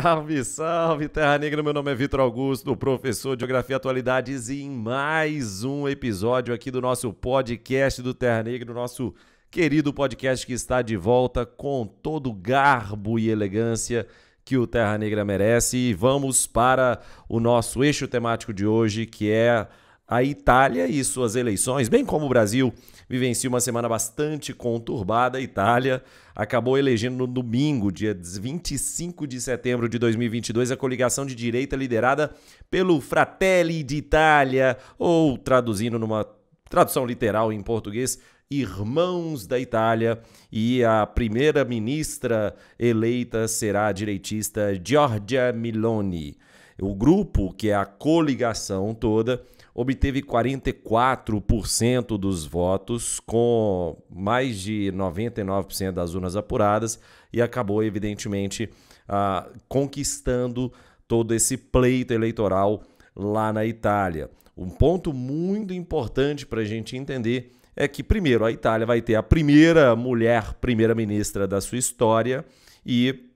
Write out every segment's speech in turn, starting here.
Salve, salve, Terra Negra! Meu nome é Vitor Augusto, professor de Geografia e Atualidades, e em mais um episódio aqui do nosso podcast do Terra Negra, nosso querido podcast que está de volta com todo o garbo e elegância que o Terra Negra merece. E vamos para o nosso eixo temático de hoje, que é a Itália e suas eleições, bem como o Brasil, vivencia uma semana bastante conturbada. A Itália acabou elegendo no domingo, dia 25 de setembro de 2022, a coligação de direita liderada pelo Fratelli d'Italia, ou traduzindo numa tradução literal em português, Irmãos da Itália, e a primeira ministra eleita será a direitista Giorgia Meloni. O grupo, que é a coligação toda, obteve 44% dos votos, com mais de 99% das urnas apuradas, e acabou, evidentemente, ah, conquistando todo esse pleito eleitoral lá na Itália. Um ponto muito importante para a gente entender é que, primeiro, a Itália vai ter a primeira mulher primeira-ministra da sua história e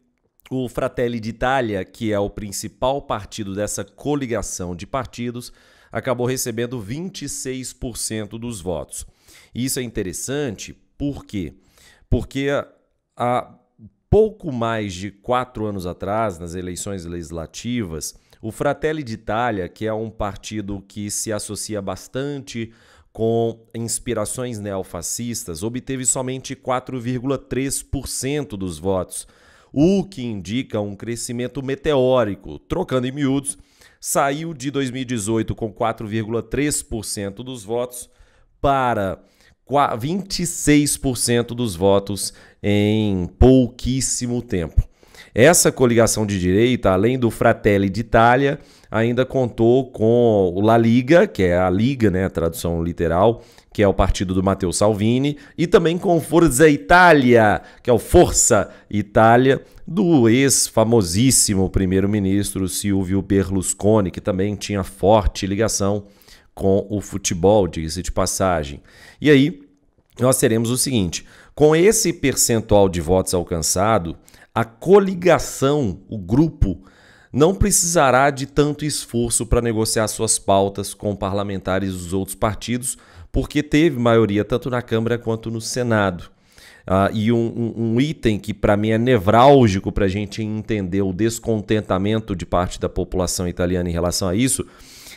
o Fratelli d'Italia, que é o principal partido dessa coligação de partidos, acabou recebendo 26% dos votos. isso é interessante, por quê? Porque há pouco mais de quatro anos atrás, nas eleições legislativas, o Fratelli d'Italia, que é um partido que se associa bastante com inspirações neofascistas, obteve somente 4,3% dos votos, o que indica um crescimento meteórico. Trocando em miúdos, saiu de 2018 com 4,3% dos votos para 26% dos votos em pouquíssimo tempo. Essa coligação de direita, além do Fratelli d'Italia, ainda contou com o La Liga, que é a Liga, né, a tradução literal, que é o partido do Matteo Salvini, e também com Forza Itália, que é o Força Itália, do ex-famosíssimo primeiro-ministro Silvio Berlusconi, que também tinha forte ligação com o futebol, diga-se de passagem. E aí, nós teremos o seguinte: com esse percentual de votos alcançado, a coligação, o grupo não precisará de tanto esforço para negociar suas pautas com parlamentares dos outros partidos, porque teve maioria tanto na Câmara quanto no Senado. Ah, e um, um, item que para mim é nevrálgico para a gente entender o descontentamento de parte da população italiana em relação a isso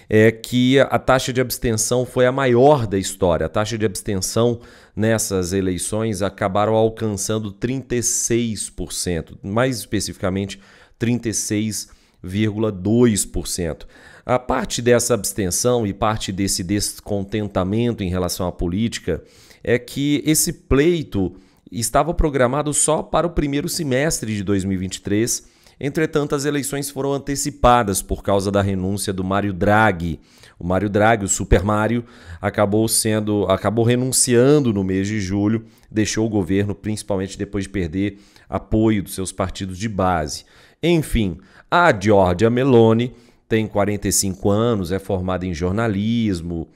é que a taxa de abstenção foi a maior da história. A taxa de abstenção nessas eleições acabaram alcançando 36%, mais especificamente 36%. 0,2%. A parte dessa abstenção e parte desse descontentamento em relação à política é que esse pleito estava programado só para o primeiro semestre de 2023. Entretanto, as eleições foram antecipadas por causa da renúncia do Mário Draghi. O Mário Draghi, o Super Mario, acabou sendo, acabou renunciando no mês de julho, deixou o governo principalmente depois de perder apoio dos seus partidos de base. Enfim, a Giorgia Meloni tem 45 anos, é formada em jornalismo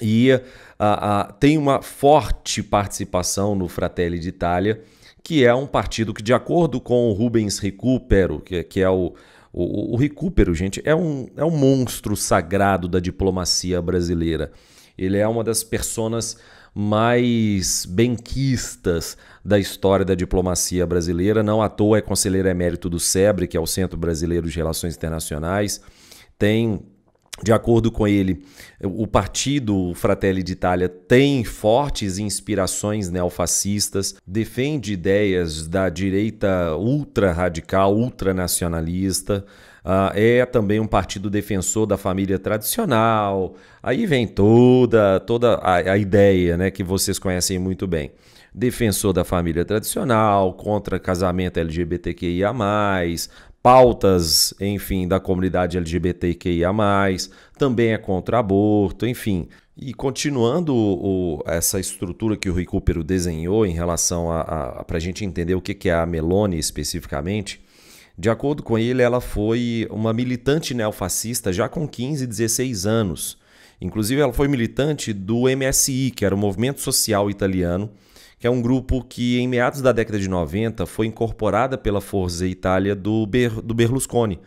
e tem uma forte participação no Fratelli d'Italia, que é um partido que, de acordo com o Rubens Recupero, que, que é o, o, o Recupero, gente, é um, é um monstro sagrado da diplomacia brasileira. Ele é uma das personas mais benquistas da história da diplomacia brasileira. Não à toa é conselheiro emérito do SEBRE, que é o Centro Brasileiro de Relações Internacionais. Tem de acordo com ele, o partido Fratelli d'Italia tem fortes inspirações neofascistas, defende ideias da direita ultra-radical, ultranacionalista, ah, é também um partido defensor da família tradicional. Aí vem toda, toda a, a, ideia né, que vocês conhecem muito bem. Defensor da família tradicional, contra casamento LGBTQIA, pautas, enfim, da comunidade LGBTQIA, também é contra aborto, enfim. E continuando o, essa estrutura que o Rui Cúpero desenhou em relação a, a para a gente entender o que, que é a Meloni especificamente, de acordo com ele, ela foi uma militante neofascista já com 15, 16 anos. Inclusive, ela foi militante do MSI, que era o Movimento Social Italiano, que é um grupo que, em meados da década de 90, foi incorporada pela Forza Itália do, Ber do Berlusconi.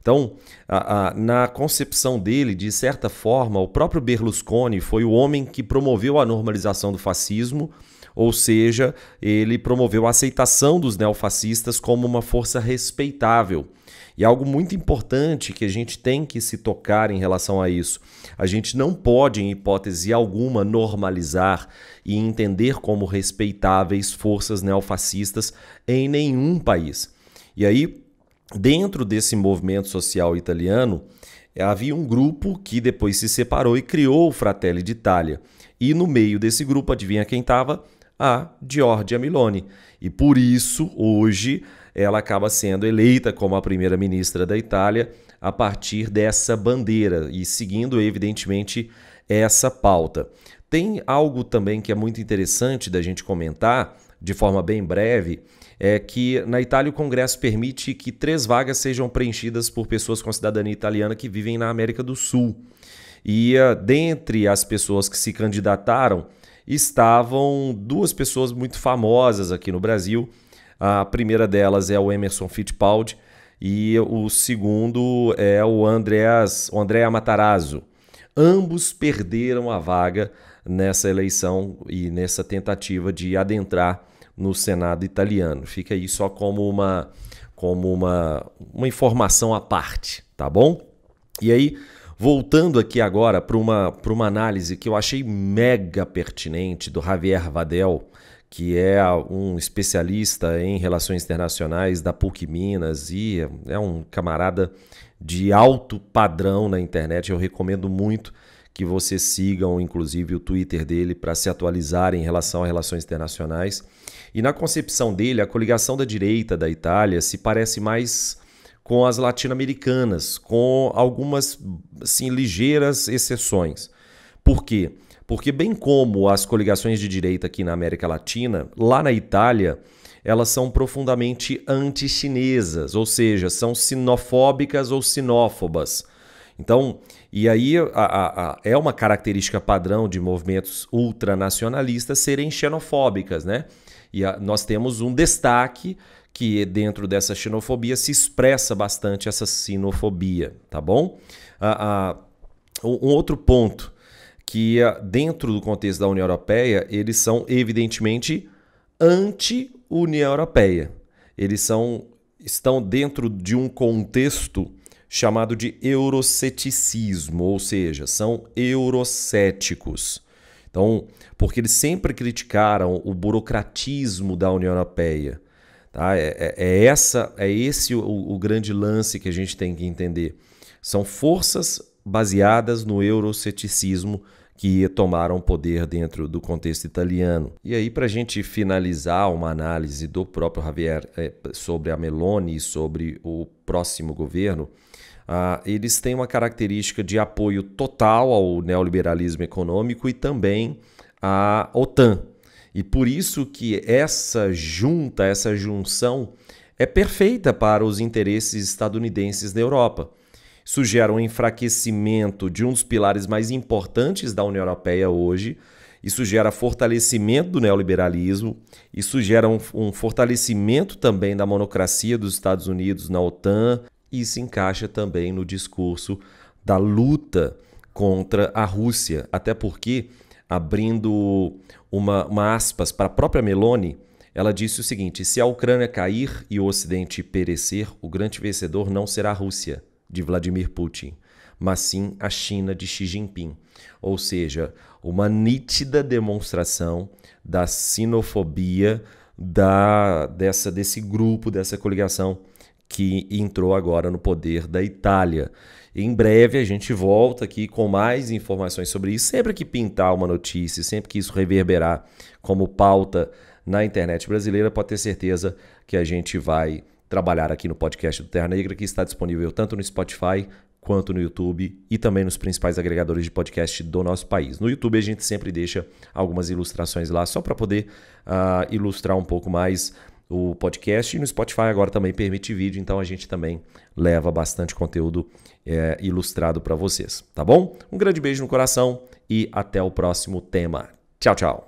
Então, a, a, na concepção dele, de certa forma, o próprio Berlusconi foi o homem que promoveu a normalização do fascismo ou seja, ele promoveu a aceitação dos neofascistas como uma força respeitável. E algo muito importante que a gente tem que se tocar em relação a isso. A gente não pode, em hipótese alguma, normalizar e entender como respeitáveis forças neofascistas em nenhum país. E aí, dentro desse movimento social italiano, havia um grupo que depois se separou e criou o Fratelli d'Italia. E no meio desse grupo, adivinha quem estava? a Giorgia Meloni. E por isso, hoje, ela acaba sendo eleita como a primeira-ministra da Itália a partir dessa bandeira e seguindo, evidentemente, essa pauta. Tem algo também que é muito interessante da gente comentar, de forma bem breve, é que na Itália o Congresso permite que três vagas sejam preenchidas por pessoas com cidadania italiana que vivem na América do Sul. E uh, dentre as pessoas que se candidataram, estavam duas pessoas muito famosas aqui no Brasil. A primeira delas é o Emerson Fittipaldi e o segundo é o Andreas, o Andrea Matarazzo. Ambos perderam a vaga nessa eleição e nessa tentativa de adentrar no Senado italiano. Fica aí só como uma como uma, uma informação à parte, tá bom? E aí, Voltando aqui agora para uma, uma análise que eu achei mega pertinente do Javier Vadel, que é um especialista em relações internacionais da PUC Minas e é um camarada de alto padrão na internet. Eu recomendo muito que vocês sigam, inclusive, o Twitter dele para se atualizar em relação a relações internacionais. E na concepção dele, a coligação da direita da Itália se parece mais com as latino-americanas, com algumas assim, ligeiras exceções. Por quê? Porque, bem como as coligações de direita aqui na América Latina, lá na Itália, elas são profundamente anti-chinesas, ou seja, são sinofóbicas ou sinófobas. Então, e aí a, a, a, é uma característica padrão de movimentos ultranacionalistas serem xenofóbicas, né? E nós temos um destaque que dentro dessa xenofobia se expressa bastante essa sinofobia, tá bom? Ah, ah, um outro ponto que ah, dentro do contexto da União Europeia eles são evidentemente anti-União Europeia. Eles são estão dentro de um contexto chamado de euroceticismo, ou seja, são eurocéticos. Então, porque eles sempre criticaram o burocratismo da União Europeia, Tá? É, é, é, essa, é esse o, o grande lance que a gente tem que entender. São forças baseadas no euroceticismo que tomaram poder dentro do contexto italiano. E aí, para a gente finalizar uma análise do próprio Javier é, sobre a Meloni e sobre o próximo governo, ah, eles têm uma característica de apoio total ao neoliberalismo econômico e também à OTAN. E por isso que essa junta, essa junção é perfeita para os interesses estadunidenses na Europa. Isso gera um enfraquecimento de um dos pilares mais importantes da União Europeia hoje. Isso gera fortalecimento do neoliberalismo, isso gera um, um fortalecimento também da monocracia dos Estados Unidos na OTAN e se encaixa também no discurso da luta contra a Rússia, até porque abrindo uma, uma aspas para a própria Meloni, ela disse o seguinte: se a Ucrânia cair e o Ocidente perecer, o grande vencedor não será a Rússia, de Vladimir Putin, mas sim a China de Xi Jinping. Ou seja, uma nítida demonstração da sinofobia da, dessa, desse grupo, dessa coligação que entrou agora no poder da Itália. Em breve a gente volta aqui com mais informações sobre isso. Sempre que pintar uma notícia, sempre que isso reverberar como pauta na internet brasileira, pode ter certeza que a gente vai trabalhar aqui no podcast do Terra Negra, que está disponível tanto no Spotify quanto no YouTube e também nos principais agregadores de podcast do nosso país. No YouTube a gente sempre deixa algumas ilustrações lá só para poder uh, ilustrar um pouco mais o podcast e no Spotify agora também permite vídeo, então a gente também leva bastante conteúdo é, ilustrado para vocês, tá bom? Um grande beijo no coração e até o próximo tema. Tchau, tchau!